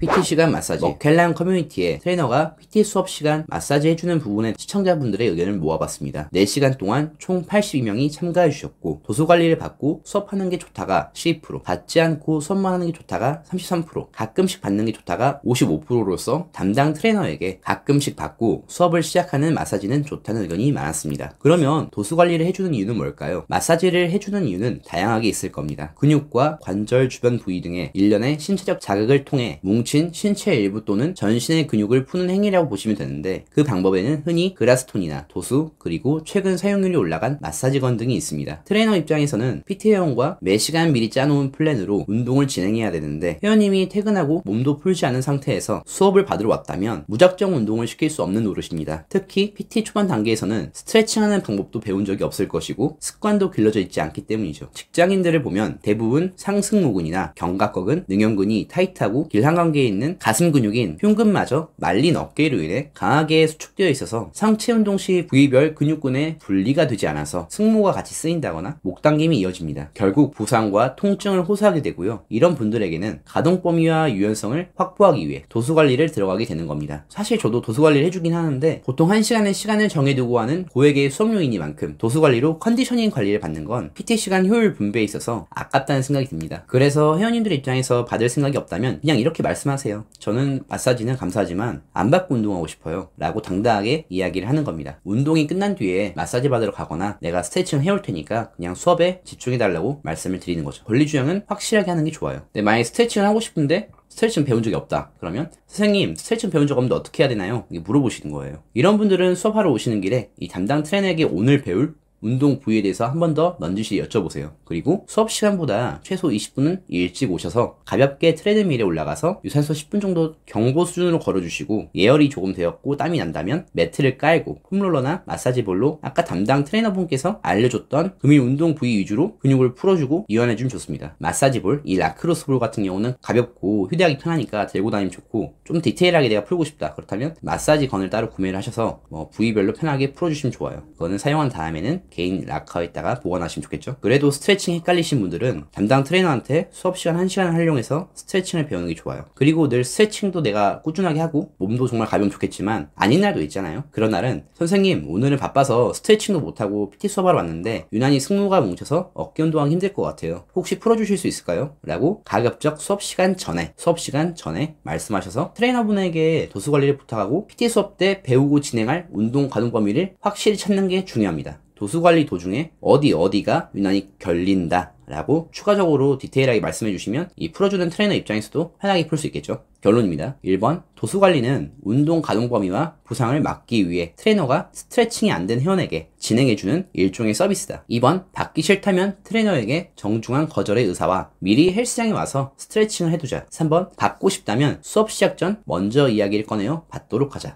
PT 시간 마사지 뭐, 겔랑 커뮤니티에 트레이너가 PT 수업 시간 마사지 해주는 부분에 시청자분들의 의견을 모아봤습니다. 4시간 동안 총 82명이 참가해주셨고 도서관리를 받고 수업하는 게 좋다가 12% 받지 않고 수업만 하는 게 좋다가 33% 가끔씩 받는 게 좋다가 55%로서 담당 트레이너에게 가끔씩 받고 수업을 시작하는 마사지는 좋다는 의견이 많았습니다. 그러면 도서관리를 해주는 이유는 뭘까요? 마사지를 해주는 이유는 다양하게 있을 겁니다. 근육과 관절 주변 부위 등의 일련의 신체적 자극을 통해 뭉치 붙인 신체의 일부 또는 전신의 근육을 푸는 행위라고 보시면 되는데 그 방법에는 흔히 그라스톤이나 도수 그리고 최근 사용률이 올라간 마사지건 등이 있습니다. 트레이너 입장에서는 PT 회원과 매시간 미리 짜놓은 플랜으로 운동을 진행해야 되는데 회원님이 퇴근하고 몸도 풀지 않은 상태에서 수업을 받으러 왔다면 무작정 운동을 시킬 수 없는 노릇입니다. 특히 PT 초반 단계에서는 스트레칭하는 방법도 배운 적이 없을 것이고 습관도 길러져 있지 않기 때문이죠. 직장인들을 보면 대부분 상승모근이나 견갑거근, 능형근이 타이트하고 길상관계 쪽에 있는 가슴 근육인 흉근마저 말린 어깨로 인해 강하게 수축되어 있어서 상체 운동 시 부위별 근육군의 분리가 되지 않아서 승모가 같이 쓰인다거나 목당김이 이어집니다. 결국 부상과 통증을 호소하게 되고요. 이런 분들에게는 가동 범위와 유연성을 확보하기 위해 도수관리를 들어가게 되는 겁니다. 사실 저도 도수관리를 해주긴 하는데 보통 1시간의 시간을 정해두고 하는 고액의 수업 요인이만큼 도수관리로 컨디셔닝 관리를 받는 건 PT 시간 효율 분배에 있어서 아깝다는 생각이 듭니다. 그래서 회원님들 입장에서 받을 생각이 없다면 그냥 이렇게 말씀하시면 말씀하세요. 저는 마사지는 감사하지만 안 받고 운동하고 싶어요. 라고 당당하게 이야기를 하는 겁니다. 운동이 끝난 뒤에 마사지 받으러 가거나 내가 스트레칭 해올 테니까 그냥 수업에 집중해달라고 말씀을 드리는 거죠. 권리주형은 확실하게 하는 게 좋아요. 근데 만약에 스트레칭을 하고 싶은데 스트레칭 배운 적이 없다. 그러면 선생님 스트레칭 배운 적 없는데 어떻게 해야 되나요? 이게 물어보시는 거예요. 이런 분들은 수업하러 오시는 길에 이 담당 트레이너에게 오늘 배울 운동 부위에 대해서 한 번 더 넌지시 여쭤보세요. 그리고 수업 시간보다 최소 20분은 일찍 오셔서 가볍게 트레드밀에 올라가서 유산소 10분 정도 경고 수준으로 걸어주시고 예열이 조금 되었고 땀이 난다면 매트를 깔고 폼롤러나 마사지볼로 아까 담당 트레이너분께서 알려줬던 금일 운동 부위 위주로 근육을 풀어주고 이완해주면 좋습니다. 마사지볼, 이 라크로스볼 같은 경우는 가볍고 휴대하기 편하니까 들고 다니면 좋고 좀 디테일하게 내가 풀고 싶다. 그렇다면 마사지건을 따로 구매를 하셔서 뭐 부위별로 편하게 풀어주시면 좋아요. 그거는 사용한 다음에는 개인 락커에다가 보관하시면 좋겠죠. 그래도 스트레칭 헷갈리신 분들은 담당 트레이너한테 수업시간 1시간을 활용해서 스트레칭을 배우는 게 좋아요. 그리고 늘 스트레칭도 내가 꾸준하게 하고 몸도 정말 가벼우면 좋겠지만 아닌 날도 있잖아요. 그런 날은 선생님 오늘은 바빠서 스트레칭도 못하고 PT 수업하러 왔는데 유난히 승모가 뭉쳐서 어깨 운동하기 힘들 것 같아요. 혹시 풀어주실 수 있을까요? 라고 가급적 수업시간 전에 수업시간 전에 말씀하셔서 트레이너분에게 도수 관리를 부탁하고 PT 수업 때 배우고 진행할 운동 가동 범위를 확실히 찾는 게 중요합니다. 도수관리 도중에 어디 어디가 유난히 결린다 라고 추가적으로 디테일하게 말씀해 주시면 이 풀어주는 트레이너 입장에서도 편하게 풀 수 있겠죠. 결론입니다. 1번 도수관리는 운동 가동 범위와 부상을 막기 위해 트레이너가 스트레칭이 안 된 회원에게 진행해주는 일종의 서비스다. 2번 받기 싫다면 트레이너에게 정중한 거절의 의사와 미리 헬스장에 와서 스트레칭을 해두자. 3번 받고 싶다면 수업 시작 전 먼저 이야기를 꺼내어 받도록 하자.